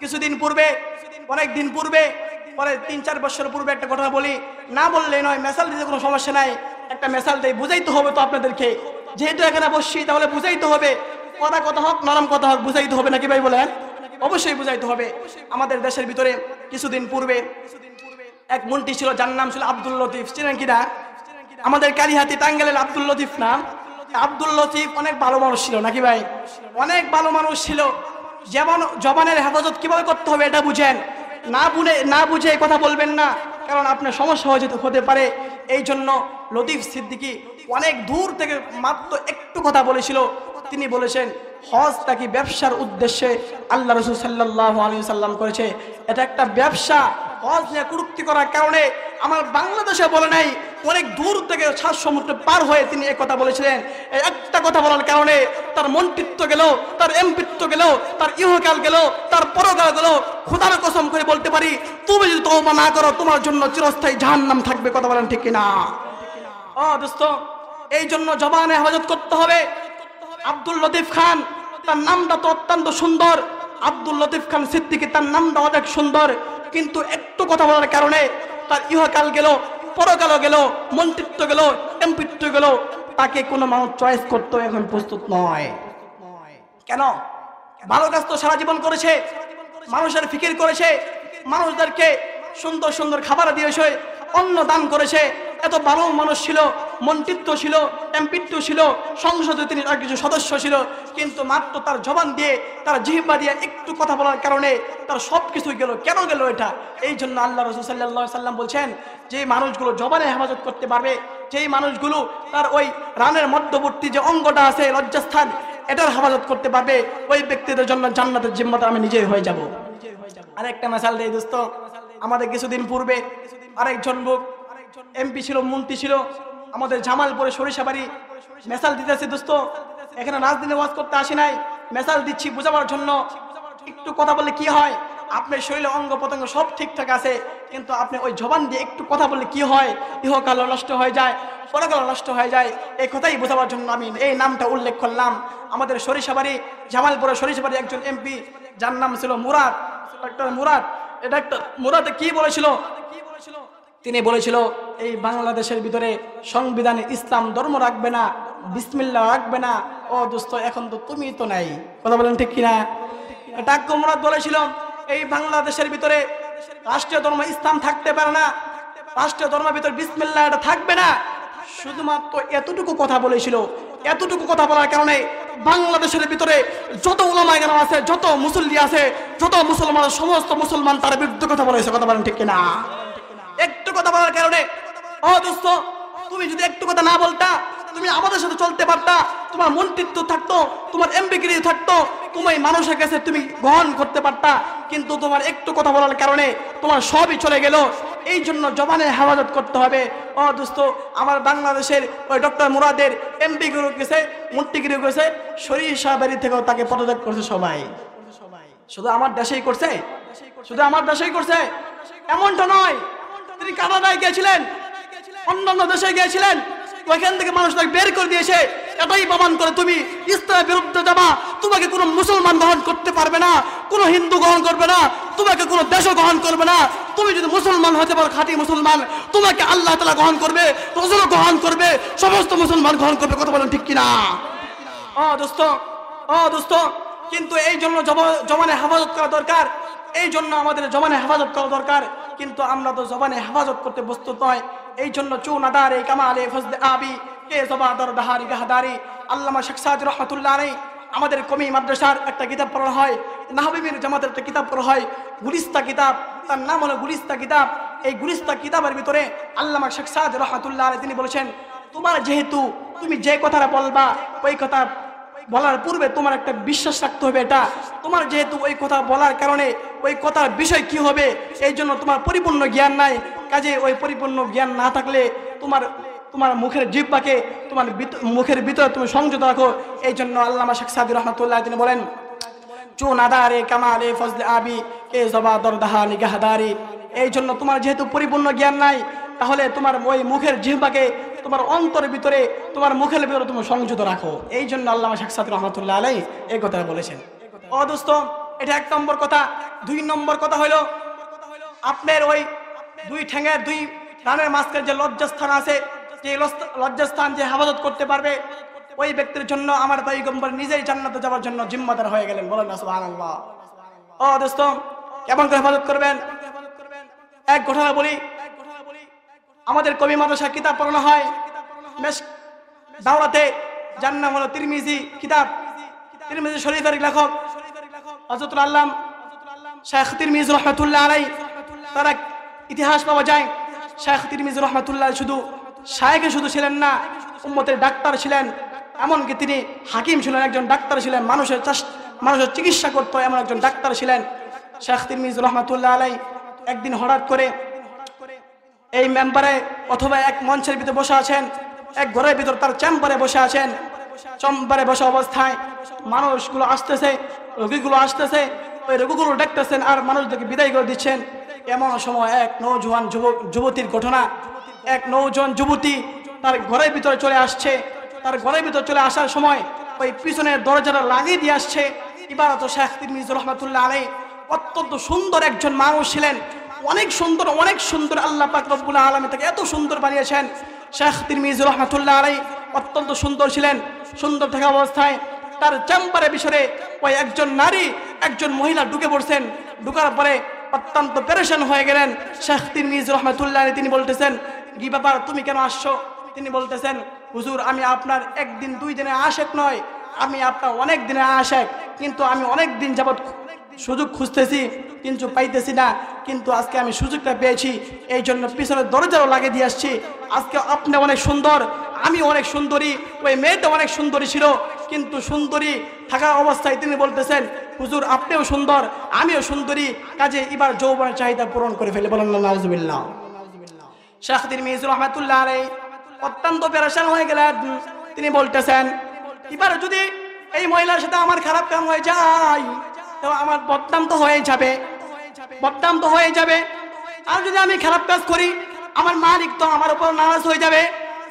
কিছুদিন পূর্বে অনেক দিন পূর্বে পরে তিন চার বছর পূর্বে একটা ঘটনা বলি না বললে নয় মেসাল দিতে কোনো সমস্যা নাই একটা মেসাল দিয়ে বুঝাইতে হবে তো আপনাদেরকে যেহেতু এখানে বসছি তাহলে বুঝাইতে হবে কথা কথা হোক নরম কথা হোক বুঝাইতে হবে নাকি ভাই বলেন অবশ্যই বুঝাইতে হবে আমাদের দেশের ভিতরে কিছুদিন পূর্বে এক মন্ত্রী ছিল যার নাম ছিল আব্দুল লতিফ চিনেন কিনা আমাদের কালিহাতি টাঙ্গালের আব্দুল লতিফ না আব্দুল লতিফ অনেক ভালো মানুষ ছিল নাকি ভাই অনেক ভালো মানুষ ছিল যেমন জবানের হেফাজত কিভাবে করতে হবে এটা বুঝেন না বুঝে না বুঝে কথা বলবেন না কারণ আপনার সমস্যা হয়ে যেতে হতে পারে এই জন্য লতিফ সিদ্দিকি অনেক দূর থেকে মাত্র একটু কথা বলেছিল তিনি বলেছেন হজ তাকে ব্যবসার উদ্দেশ্যে আল্লাহ রসুল সাল্লাহ আলী সাল্লাম করেছে এটা একটা ব্যবসা হজ নিয়ে কুরুক্তি করার কারণে আমার বাংলাদেশে বলে নাই অনেক দূর থেকে সাত সমুদ্র পার হয়ে তিনি কথা বলেছিলেন একটা কথা বলার কারণে তার মন্ত্রিত্ব গেল তার এমপিত্ব গেল তার ইহকাল গেল তার পরকাল গেল খুদার কসম করে বলতে পারি তুমি যদি তোমা না করো তোমার জন্য চিরস্থায়ী নাম থাকবে কথা বলেন ঠিক কিনা দোস্ত এই জন্য জবানে হেফাজত করতে হবে আব্দুল লতিফ খান তার নামটা তো অত্যন্ত সুন্দর আব্দুল লতিফ খান সিদ্দিকি তার নামটা অনেক সুন্দর কিন্তু একটু কথা বলার কারণে তার ইহকাল গেল পরকাল গেল মন্ত্রিত্ব গেল এমপিত্ব গেল তাকে কোনো মানুষ চয়েস করতে এখন প্রস্তুত নয় কেন ভালো কাজ তো সারা জীবন করেছে মানুষের ফিকির করেছে মানুষদেরকে সুন্দর সুন্দর খাবার দিয়েছে অন্ন দান করেছে এত বারো মানুষ ছিল মন্ত্রিত্ব ছিল এমপিত্ব ছিল সংসদে তিনি তার কিছু সদস্য ছিল কিন্তু মাত্র তার জবান দিয়ে তার জিহিবা দিয়ে একটু কথা বলার কারণে তার সব কিছু গেল কেন গেল এটা এই জন্য আল্লাহ রসুল সাল্লা সাল্লাম বলছেন যে মানুষগুলো জবানে হেফাজত করতে পারবে যেই মানুষগুলো তার ওই রানের মধ্যবর্তী যে অঙ্গটা আছে লজ্জাস্থান এটার হেফাজত করতে পারবে ওই ব্যক্তিদের জন্য জান্নাতের জিম্মাতে আমি নিজেই হয়ে যাব আরেকটা মেশাল দেয় দোস্ত আমাদের কিছুদিন পূর্বে আরেকজন বুক এমপি ছিল মন্ত্রী ছিল আমাদের জামালপুরে সরিষা বাড়ি মেসাল দিতেছে দোস্ত এখানে রাজধানী ওয়াজ করতে আসি নাই মেসাল দিচ্ছি বোঝাবার জন্য একটু কথা বললে কি হয় আপনার শরীরে অঙ্গ প্রত্যঙ্গ সব ঠিকঠাক আছে কিন্তু আপনি ওই জবান দিয়ে একটু কথা বললে কি হয় ইহকাল নষ্ট হয়ে যায় পরকাল নষ্ট হয়ে যায় এই কথাই বোঝাবার জন্য আমি এই নামটা উল্লেখ করলাম আমাদের সরিষা সরিষাবাড়ি জামালপুরে বাড়ি একজন এমপি যার নাম ছিল মুরাদ ডক্টর মুরাদ এটা মুরাদ কি বলেছিল তিনি বলেছিল এই বাংলাদেশের ভিতরে সংবিধানে ইসলাম ধর্ম রাখবে না বিসমিল্লা রাখবে না ও দোস্ত এখন তো তুমি তো নাই কথা বলেন ঠিক কিনা ডাকমরাত বলেছিল এই বাংলাদেশের ভিতরে রাষ্ট্রীয় ধর্ম ইসলাম থাকতে পারে না রাষ্ট্রীয় ধর্মের ভিতরে বিসমিল্লা এটা থাকবে না শুধুমাত্র এতটুকু কথা বলেছিল এতটুকু কথা বলার কারণে বাংলাদেশের ভিতরে যত ওলামা গেলাম আছে যত মুসল্লি আছে যত মুসলমান সমস্ত মুসলমান তার বিরুদ্ধে কথা বলেছে কথা বলেন ঠিক কিনা কথা বলার কারণে ও দোস্ত তুমি যদি একটু কথা না বলতা তুমি আমাদের সাথে চলতে পারতা তোমার মন্ত্রিত্ব থাকতো তোমার এমবিগ্রি থাকতো তুমি মানুষের কাছে তুমি গ্রহণ করতে পারতা কিন্তু তোমার একটু কথা বলার কারণে তোমার সবই চলে গেল এই জন্য জবানের হেফাজত করতে হবে ও দোস্ত আমার বাংলাদেশের ওই ডক্টর মুরাদের এমবি গুরু গেছে মন্ত্রীগিরি গেছে শরীর সাহাবাড়ি থেকেও তাকে পদত্যাগ করছে সবাই শুধু আমার দেশেই করছে শুধু আমার দেশেই করছে এমনটা নয় তিনি কানাডায় গিয়েছিলেন অন্যান্য দেশে গিয়েছিলেন ওইখান থেকে মানুষ তাকে বের করে দিয়েছে এটাই প্রমাণ করে তুমি ইসলামের বিরুদ্ধে যাবা তোমাকে কোনো মুসলমান গ্রহণ করতে পারবে না কোনো হিন্দু গ্রহণ করবে না তোমাকে কোনো দেশও গ্রহণ করবে না তুমি যদি মুসলমান হতে পারো খাঁটি মুসলমান তোমাকে আল্লাহ তালা গ্রহণ করবে রসুল গ্রহণ করবে সমস্ত মুসলমান গ্রহণ করবে কথা বলেন ঠিক কিনা ও দোস্ত ও দোস্ত কিন্তু এই জন্য জমানে হেফাজত করা দরকার এই জন্য আমাদের জমানে হেফাজত করা দরকার কিন্তু আমরা তো জবানে হেফাজত করতে প্রস্তুত নয় এই জন্য চৌনাদারে কামালে ফজলে আবি কে জবাদর দাহারি গাহাদারি আল্লামা সাজ রহমতুল্লাহ নেই আমাদের কমি মাদ্রাসার একটা কিতাব পড়া হয় নাহবিবির জামাতের একটা কিতাব পড়া হয় গুলিস্তা কিতাব তার নাম হলো গুলিস্তা কিতাব এই গুলিস্তা কিতাবের ভিতরে আল্লামা সাজ রহমতুল্লাহ তিনি বলেছেন তোমার যেহেতু তুমি যে কথাটা বলবা ওই কথা বলার পূর্বে তোমার একটা বিশ্বাস রাখতে হবে এটা তোমার যেহেতু ওই কথা বলার কারণে ওই কথার বিষয় কি হবে এই জন্য তোমার পরিপূর্ণ জ্ঞান নাই কাজে ওই পরিপূর্ণ জ্ঞান না থাকলে তোমার তোমার মুখের জিব্বাকে তোমার মুখের ভিতরে তুমি সংযত রাখো এই জন্য আল্লামা শেখ সাদি রহমতুল্লাহ তিনি বলেন চো কামা কামালে ফজলে আবি কে জবা দরদাহা নিগাহাদারি এই জন্য তোমার যেহেতু পরিপূর্ণ জ্ঞান নাই তাহলে তোমার ওই মুখের জিহ্বাকে তোমার অন্তরের ভিতরে তোমার মুখের ভিতরে তুমি সংযত রাখো এই জন্য আল্লাহ শাকসাদ রহমতুল্লাহ আলাই এই কথাটা বলেছেন ও দোস্ত এটা এক নম্বর কথা দুই নম্বর কথা হইল আপনার ওই দুই ঠ্যাঙের দুই রানের মাঝখানে যে লজ্জাস্থান আছে যে লজ্জাস্থান যে হেফাজত করতে পারবে ওই ব্যক্তির জন্য আমার গম্বর নিজেই জান্নাতে যাওয়ার জন্য জিম্মাদার হয়ে গেলেন বলেন না সুবাহ ও দোস্ত কেমন করে হেফাজত করবেন এক ঘটনা বলি আমাদের কবি মাদ্রাসা কিতাব পড়ানো হয় দাওড়াতে যার নাম হলো তিরমিজি কিতাব তিরমিজি শরীফের লেখক হজরতুল আল্লাম শেখ তিরমিজ রহমতুল্লাহ আলাই তারা ইতিহাস পাওয়া যায় শেখ তিরমিজ রহমতুল্লাহ শুধু শায়েখে শুধু ছিলেন না উম্মতের ডাক্তার ছিলেন এমনকি তিনি হাকিম ছিলেন একজন ডাক্তার ছিলেন মানুষের মানুষের চিকিৎসা করতো এমন একজন ডাক্তার ছিলেন শেখ তিরমিজ রহমতুল্লাহ আলাই একদিন হঠাৎ করে এই মেম্বারে অথবা এক মঞ্চের ভিতরে বসে আছেন এক ঘরের ভিতর তার চেম্বারে বসে আছেন চেম্বারে বসে অবস্থায় মানুষগুলো আসতেছে রোগীগুলো আসতেছে ওই রোগীগুলো দেখতেছেন আর মানুষদেরকে বিদায় করে দিচ্ছেন এমন সময় এক নৌজোয়ান যুবক যুবতীর ঘটনা এক নৌজন যুবতী তার ঘরের ভিতরে চলে আসছে তার ঘরের ভিতরে চলে আসার সময় ওই পিছনের দরজাটা লাগিয়ে দিয়ে আসছে ইবারত শেখ তিরমিজ রহমতুল্লাহ আলী অত্যন্ত সুন্দর একজন মানুষ ছিলেন অনেক সুন্দর অনেক সুন্দর আল্লাহ পাক রব্বুল আলমী তাকে এত সুন্দর বানিয়েছেন শেখ তিরমিজ রহমাতুল্লাহ আলাই অত্যন্ত সুন্দর ছিলেন সুন্দর থাকা অবস্থায় তার চেম্বারে বিষয়ে ওই একজন নারী একজন মহিলা ঢুকে পড়ছেন ঢুকার পরে অত্যন্ত পেরেশান হয়ে গেলেন শেখ তিরমিজ রহমতুল্লাহ তিনি বলতেছেন কি ব্যাপার তুমি কেন আসছো তিনি বলতেছেন হুজুর আমি আপনার একদিন দুই দিনে আশেক নয় আমি আপনার অনেক দিনে আশেক কিন্তু আমি অনেক দিন যাবৎ সুযোগ খুঁজতেছি কিন্তু পাইতেছি না কিন্তু আজকে আমি সুযোগটা পেয়েছি এই জন্য পিছনের দরজারও লাগিয়ে দিয়ে আসছি আজকে আপনি অনেক সুন্দর আমি অনেক সুন্দরী ওই মেয়েটা অনেক সুন্দরী ছিল কিন্তু সুন্দরী থাকা অবস্থায় তিনি বলতেছেন হুজুর আপনিও সুন্দর আমিও সুন্দরী কাজে এবার যৌবনের চাহিদা পূরণ করে ফেলে বলেন নাউজুবিল্লাহ শাহদির মিজুর রহমাতুল্লাহ আলাই অত্যন্ত পেরেশান হয়ে গেলেন তিনি বলতেছেন এবার যদি এই মহিলার সাথে আমার খারাপ কাম হয়ে যায় তো আমার বদনাম তো হয়ে যাবে বদনাম তো হয়ে যাবে আর যদি আমি খারাপ কাজ করি আমার মালিক তো আমার উপর নারাজ হয়ে যাবে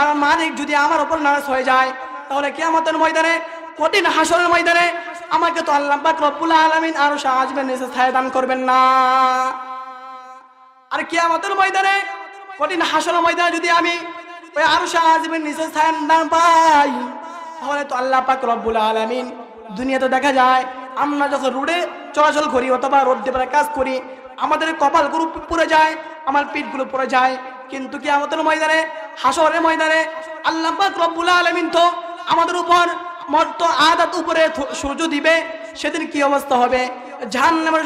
আর মালিক যদি আমার উপর নারাজ হয়ে যায় তাহলে আমাদের ময়দানে কঠিন হাসনের ময়দানে আমাকে তো আল্লাহ পাক রব্বুল আলামিন আরো সাজবেন নিচে ছায়া দান করবেন না আর আমাদের ময়দানে কঠিন হাসনের ময়দানে যদি আমি ওই আরো সাহায্যের নিচে ছায় দান পাই তাহলে তো আল্লাহ পাক রব্বুল আলামিন দুনিয়া তো দেখা যায় আমরা যখন রোডে চলাচল করি অথবা রোড দিয়ে কাজ করি আমাদের কপাল গুরু পড়ে যায় আমার পিঠগুলো পড়ে যায় কিন্তু কি আমাদের ময়দানে হাসরের ময়দানে আল্লাহ রব্বুল আলমিন তো আমাদের উপর মর্ত আদাত উপরে সূর্য দিবে সেদিন কি অবস্থা হবে ঝান নামের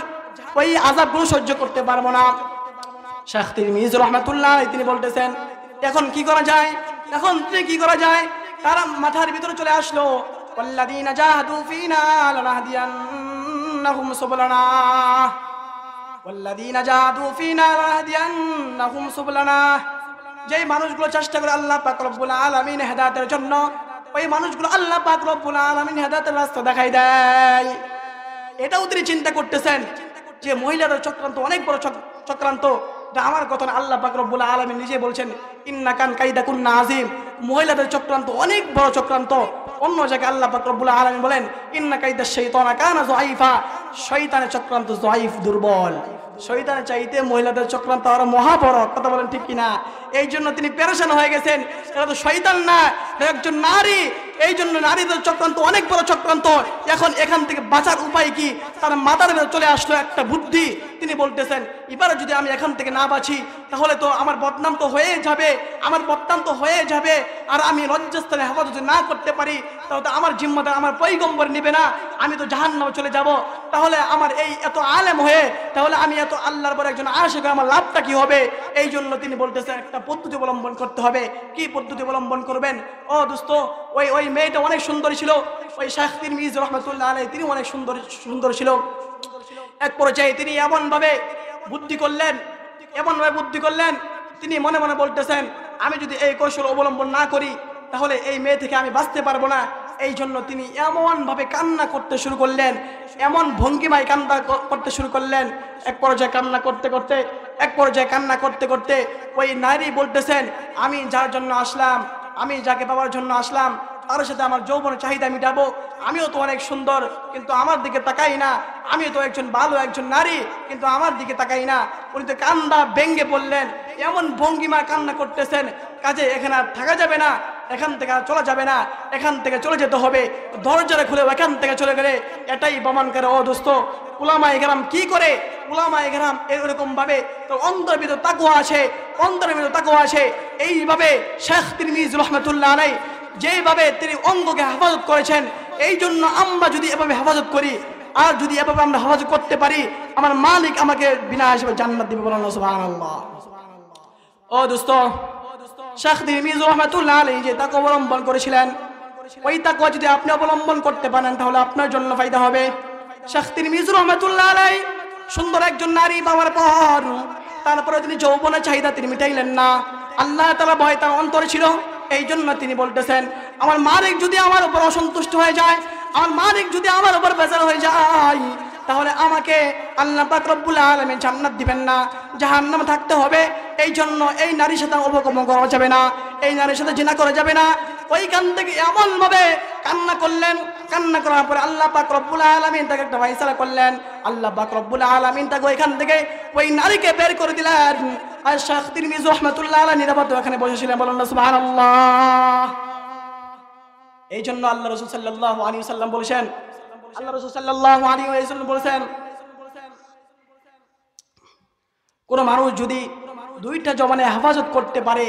ওই আজাবগুলো সহ্য করতে পারবো না শাহ মিজ রহমাতুল্লাহ তিনি বলতেছেন এখন কি করা যায় এখন কি করা যায় তারা মাথার ভিতরে চলে আসলো والذين جاهدوا فينا لنهدينهم سبلنا والذين جاهدوا فينا لنهدينهم سبلنا যেই মানুষগুলো চেষ্টা করে আল্লাহ পাক রব্বুল আলমিন হেদাতের জন্য ওই মানুষগুলো আল্লাহ পাক রব্বুল আলমিন হেদাতের রাস্তা দেখাই দেয় এটাও তিনি চিন্তা করতেছেন যে মহিলাদের চক্রান্ত অনেক বড় চক্রান্ত আমার কথা আল্লাহ পাক রব্বুল আলমিন নিজে বলছেন ইন্না কান কাইদা কুন্না আজিম মহিলাদের চক্রান্ত অনেক বড় চক্রান্ত অন্য জায়গায় আল্লাহ পাকরবুল আলম বলেন ইন্না কাইদা শৈতানা কানা জাইফা শৈতানের চক্রান্ত জোয়াইফ দুর্বল শৈতানের চাইতে মহিলাদের চক্রান্ত আরো মহাবড় কথা বলেন ঠিক কিনা এই জন্য তিনি পেরেশান হয়ে গেছেন এটা তো শৈতান না একজন নারী এই জন্য নারীদের চক্রান্ত অনেক বড় চক্রান্ত এখন এখান থেকে বাঁচার উপায় কি তার মাতার ভেতরে চলে আসলো একটা বুদ্ধি তিনি বলতেছেন এবারে যদি আমি এখান থেকে না বাঁচি তাহলে তো আমার বদনাম তো হয়ে যাবে আমার বদনাম তো হয়ে যাবে আর আমি লজ্জাস্থানে হেফাজত যদি না করতে পারি তাহলে তো আমার জিম্মাদার আমার পৈগম্বর নিবে না আমি তো জাহান্ন চলে যাব তাহলে আমার এই এত আলেম হয়ে তাহলে আমি এত আল্লাহর পরে একজন আশেখ আমার লাভটা কি হবে এই জন্য তিনি বলতেছেন একটা পদ্ধতি অবলম্বন করতে হবে কি পদ্ধতি অবলম্বন করবেন ও দোস্ত ওই ওই মেয়েটা অনেক সুন্দরী ছিল ওই শাহ মিজ রহমতুল্লাহ আলাই তিনি অনেক সুন্দর সুন্দর ছিল এক পর্যায়ে তিনি এমনভাবে বুদ্ধি করলেন এমনভাবে বুদ্ধি করলেন তিনি মনে মনে বলতেছেন আমি যদি এই কৌশল অবলম্বন না করি তাহলে এই মেয়ে থেকে আমি বাঁচতে পারবো না এই জন্য তিনি এমনভাবে কান্না করতে শুরু করলেন এমন ভঙ্গিমায় কান্না করতে শুরু করলেন এক পর্যায়ে কান্না করতে করতে এক পর্যায়ে কান্না করতে করতে ওই নারী বলতেছেন আমি যার জন্য আসলাম আমি যাকে পাওয়ার জন্য আসলাম তার সাথে আমার যৌবনের চাহিদা মিটাবো আমিও তো অনেক সুন্দর কিন্তু আমার দিকে তাকাই না আমি তো একজন ভালো একজন নারী কিন্তু আমার দিকে তাকাই না উনি তো কান্দা ব্যঙ্গে বললেন এমন ভঙ্গিমা কান্না করতেছেন কাজে এখানে আর থাকা যাবে না এখান থেকে আর চলা যাবে না এখান থেকে চলে যেতে হবে দরজাটা খুলে এখান থেকে চলে গেলে এটাই প্রমাণ করে ও দোস্ত উলামা এগারাম কি করে উলামা এরকম ভাবে তোর অন্তর ভিতর তাকু আসে অন্তর ভিতর তাকু আসে এইভাবে শেখ তিরমিজ রহমতুল্লাহ আলাই যেভাবে তিনি অঙ্গকে হেফাজত করেছেন এই জন্য আমরা যদি এভাবে হেফাজত করি আর যদি এভাবে আমরা হেফাজত করতে পারি আমার মালিক আমাকে বিনা হিসেবে জান্নাত দিবে বলেন সুবহানাল্লাহ ও দোস্ত শাহ মিজ রহমাতুল্লাহ আলী যে তাকে অবলম্বন করেছিলেন ওই তাকুয়া যদি আপনি অবলম্বন করতে পারেন তাহলে আপনার জন্য ফাইদা হবে শাহ মিজ রহমাতুল্লাহ আলাই সুন্দর একজন নারী বাবার পর তারপরে তিনি যৌবনের চাহিদা তিনি মিটাইলেন না আল্লাহ তালা ভয় তার অন্তরে ছিল এই জন্য তিনি বলতেছেন আমার মালিক যদি আমার উপর অসন্তুষ্ট হয়ে যায় আমার মালিক যদি আমার উপর বেজার হয়ে যায় তাহলে আমাকে আল্লাহ পাক রব্বুল আলমে জান্নাত দিবেন না জাহান্নামে থাকতে হবে এই জন্য এই নারীর সাথে অবগমন করা যাবে না এই নারীর সাথে জিনা করা যাবে না ওইখান থেকে এমন ভাবে কান্না করলেন কান্না করার পরে আল্লাহ পাক রব্বুল আলমিন তাকে একটা ফয়সালা করলেন আল্লাহ পাক রব্বুল আলমিন তাকে ওইখান থেকে ওই নারীকে বের করে দিলেন আর শাহ মিজু রহমতুল্লাহ আল্লাহ নিরাপদ ওখানে বসেছিলেন বলেন সুবাহ আল্লাহ এই জন্য আল্লাহ রসুল সাল্লাহ আলী সাল্লাম বলেছেন আল্লাহ রসুল সাল্লাহ আলী সাল্লাম বলেছেন কোনো মানুষ যদি দুইটা জবানে হেফাজত করতে পারে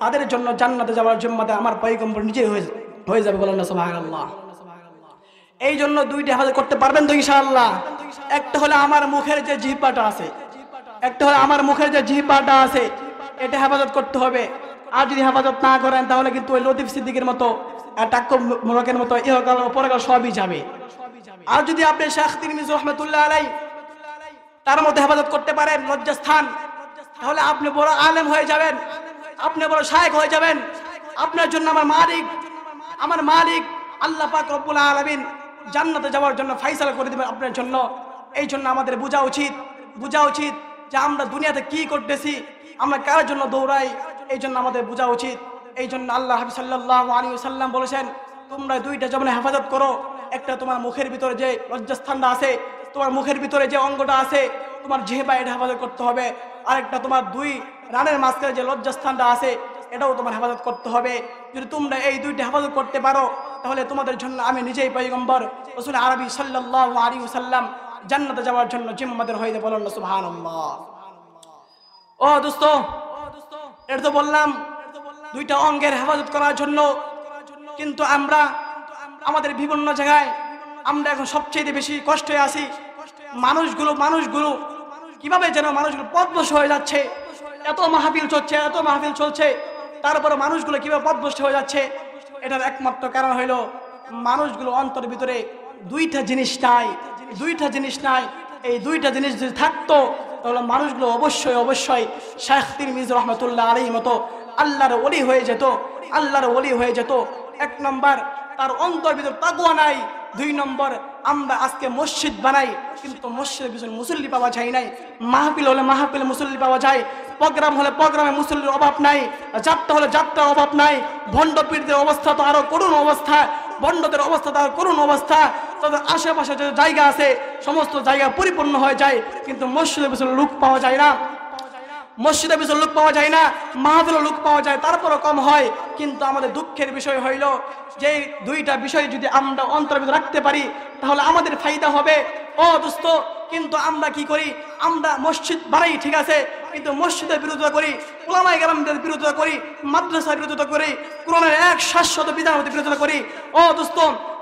তাদের জন্য জান্নাতে যাওয়ার জম্মাতে আমার পয়গম্বর নিজে হয়ে যাবে বলেন না সোহাগ আল্লাহ এই জন্য দুইটা হেফাজত করতে পারবেন তো আল্লাহ একটা হলে আমার মুখের যে জিহ্বাটা আছে একটা হলে আমার মুখের যে জিহ্বাটা আছে এটা হেফাজত করতে হবে আর যদি হেফাজত না করেন তাহলে কিন্তু ওই লতিফ সিদ্দিকের মতো টাক্কু মোরকের মতো ইহকাল পরকাল সবই যাবে আর যদি আপনি শাহ তিনি রহমতুল্লাহ আলাই তার মধ্যে হেফাজত করতে পারেন লজ্জাস্থান তাহলে আপনি বড় আলেম হয়ে যাবেন আপনি বড় শায়েক হয়ে যাবেন আপনার জন্য আমার মালিক আমার মালিক আল্লাহ পাক রব্বুল আলমিন জান্নাতে যাওয়ার জন্য ফাইসাল করে দেবেন আপনার জন্য এই জন্য আমাদের বোঝা উচিত বোঝা উচিত যে আমরা দুনিয়াতে কি করতেছি আমরা কার জন্য দৌড়াই এই জন্য আমাদের বোঝা উচিত এই জন্য আল্লাহ হাফিজ সাল্লাহ আলী সাল্লাম বলেছেন তোমরা দুইটা যেমন হেফাজত করো একটা তোমার মুখের ভিতরে যে লজ্জাস্থানটা আছে তোমার মুখের ভিতরে যে অঙ্গটা আছে তোমার জেহেবা এটা হেফাজত করতে হবে আরেকটা তোমার দুই রানের মাঝখানে যে লজ্জাস্থানটা আছে এটাও তোমার হেফাজত করতে হবে যদি তোমরা এই দুইটা হেফাজত করতে পারো তাহলে তোমাদের জন্য আমি নিজেই পাইগম্বর রসুল আরবি সাল্লাহ আলী সাল্লাম জান্নাতে যাওয়ার জন্য জিম্মাদের হয়ে বলল না সুহান ও দোস্ত এটা তো বললাম দুইটা অঙ্গের হেফাজত করার জন্য কিন্তু আমরা আমাদের বিভিন্ন জায়গায় আমরা এখন সবচেয়ে বেশি কষ্টে আছি মানুষগুলো মানুষগুলো কিভাবে যেন মানুষগুলো পদভস হয়ে যাচ্ছে এত মাহফিল চলছে এত মাহফিল চলছে তারপরে মানুষগুলো কিভাবে পদভস্ত হয়ে যাচ্ছে এটার একমাত্র কারণ হইল মানুষগুলো অন্তর ভিতরে দুইটা জিনিস নাই দুইটা জিনিস নাই এই দুইটা জিনিস যদি থাকতো তাহলে মানুষগুলো অবশ্যই অবশ্যই শেখ তিরমিজ রহমতুল্লাহ আলী মতো আল্লাহর অলি হয়ে যেত আল্লাহর অলি হয়ে যেত এক নম্বর তার অন্তর ভিতর তাগুয়া নাই দুই নম্বর আমরা আজকে মসজিদ বানাই কিন্তু মসজিদে পিছনে মুসল্লি পাওয়া যায় নাই মাহফিল হলে মাহফিলে মুসল্লি পাওয়া যায় প্রোগ্রাম হলে প্রোগ্রামে মুসল্লির অভাব নাই যাত্রা হলে যাত্রার অভাব নাই ভণ্ডপীরদের অবস্থা তো আরও করুণ অবস্থা বন্ডদের অবস্থা তার করুণ অবস্থা তাদের আশেপাশে যে জায়গা আছে সমস্ত জায়গা পরিপূর্ণ হয়ে যায় কিন্তু মসজিদে পিছনে লুক পাওয়া যায় না মসজিদে পিছনে লুক পাওয়া যায় না মাহফিলও লুক পাওয়া যায় তারপরও কম হয় কিন্তু আমাদের দুঃখের বিষয় হইল যে দুইটা বিষয় যদি আমরা অন্তর্ভুক্ত রাখতে পারি তাহলে আমাদের ফাইদা হবে ও দোস্ত কিন্তু আমরা কি করি আমরা মসজিদ বাড়াই ঠিক আছে কিন্তু মসজিদের বিরোধিতা করি ওলামাই গ্রামদের বিরোধিতা করি মাদ্রাসার বিরোধিতা করি কোরআনের এক শাশ্বত বিধানের বিরোধিতা করি ও দোস্ত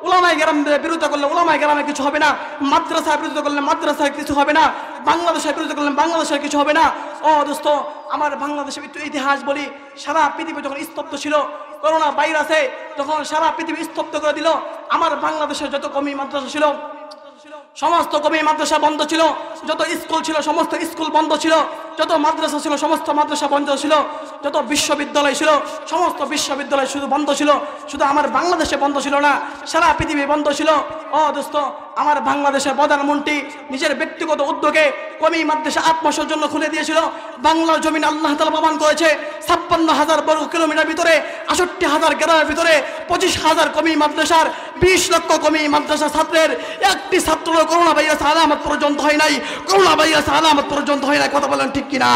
ওলামাই গ্রামদের বিরোধিতা করলে ওলামাই গ্রামে কিছু হবে না মাদ্রাসায় বিরোধিতা করলে মাদ্রাসায় কিছু হবে না বাংলাদেশের বিরোধিতা করলে বাংলাদেশের কিছু হবে না ও দোস্ত আমার বাংলাদেশের একটু ইতিহাস বলি সারা পৃথিবী যখন স্তব্ধ ছিল করোনা ভাইরাসে তখন সারা পৃথিবী স্তব্ধ করে দিল আমার বাংলাদেশের যত কমি মাদ্রাসা ছিল সমস্ত কবি মাদ্রাসা বন্ধ ছিল যত স্কুল ছিল সমস্ত স্কুল বন্ধ ছিল যত মাদ্রাসা ছিল সমস্ত মাদ্রাসা বন্ধ ছিল যত বিশ্ববিদ্যালয় ছিল সমস্ত বিশ্ববিদ্যালয় শুধু বন্ধ ছিল শুধু আমার বাংলাদেশে বন্ধ ছিল না সারা পৃথিবী বন্ধ ছিল ও দোস্ত আমার বাংলাদেশের প্রধানমন্ত্রী নিজের ব্যক্তিগত উদ্যোগে কমি মাদ্রাসা আট মাসের জন্য খুলে দিয়েছিল বাংলার জমিন আল্লাহ তালা প্রমাণ করেছে ছাপ্পান্ন হাজার বর্গ কিলোমিটার ভিতরে আষট্টি হাজার গ্রামের ভিতরে পঁচিশ হাজার কমি মাদ্রাসার বিশ লক্ষ কমি মাদ্রাসা ছাত্রের একটি ছাত্র করোনা ভাইরাস আলামত পর্যন্ত হয় নাই করোনা ভাইরাস আলামত পর্যন্ত হয় নাই কথা বলেন ঠিক কিনা